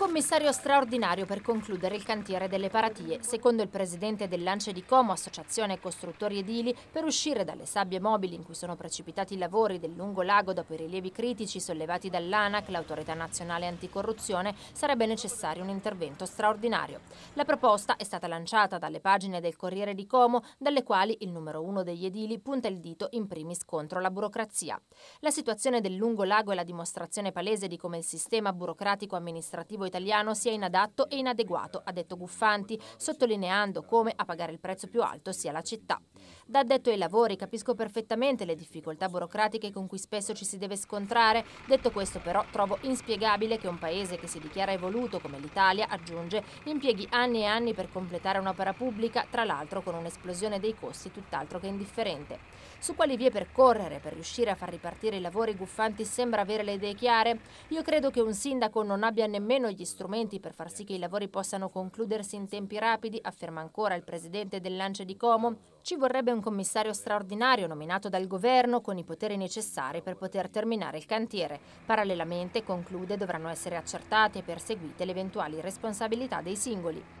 commissario straordinario per concludere il cantiere delle paratie. Secondo il presidente dell'Ance di Como, associazione costruttori edili, per uscire dalle sabbie mobili in cui sono precipitati i lavori del lungo lago dopo i rilievi critici sollevati dall'ANAC, l'autorità nazionale anticorruzione, sarebbe necessario un intervento straordinario. La proposta è stata lanciata dalle pagine del Corriere di Como, dalle quali il numero uno degli edili punta il dito in primis contro la burocrazia. La situazione del lungo lago è la dimostrazione palese di come il sistema burocratico amministrativo italiano sia inadatto e inadeguato, ha detto Guffanti, sottolineando come a pagare il prezzo più alto sia la città. Da addetto ai lavori capisco perfettamente le difficoltà burocratiche con cui spesso ci si deve scontrare, detto questo però trovo inspiegabile che un paese che si dichiara evoluto come l'Italia, aggiunge, impieghi anni e anni per completare un'opera pubblica, tra l'altro con un'esplosione dei costi tutt'altro che indifferente. Su quali vie percorrere per riuscire a far ripartire i lavori Guffanti sembra avere le idee chiare? Io credo che un sindaco non abbia nemmeno gli strumenti per far sì che i lavori possano concludersi in tempi rapidi, afferma ancora il presidente del Lance di Como, ci vorrebbe un commissario straordinario nominato dal governo con i poteri necessari per poter terminare il cantiere. Parallelamente, conclude, dovranno essere accertate e perseguite le eventuali responsabilità dei singoli.